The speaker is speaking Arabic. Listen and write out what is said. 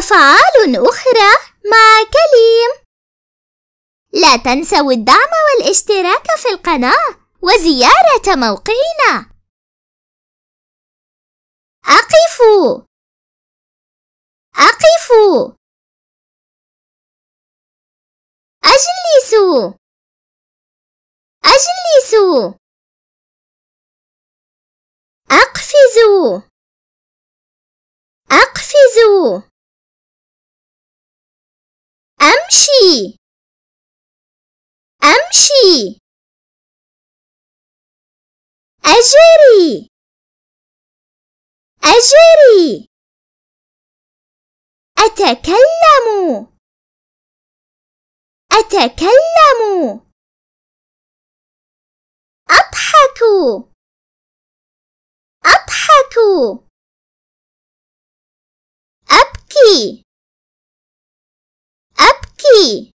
أفعال أخرى مع كليم لا تنسوا الدعم والاشتراك في القناة وزيارة موقعنا أقفوا أقفوا أجلسوا أجلسوا أقفزوا أقفزوا أمشي أمشي أجري أجري أتكلم أتكلم أضحك أضحك Three.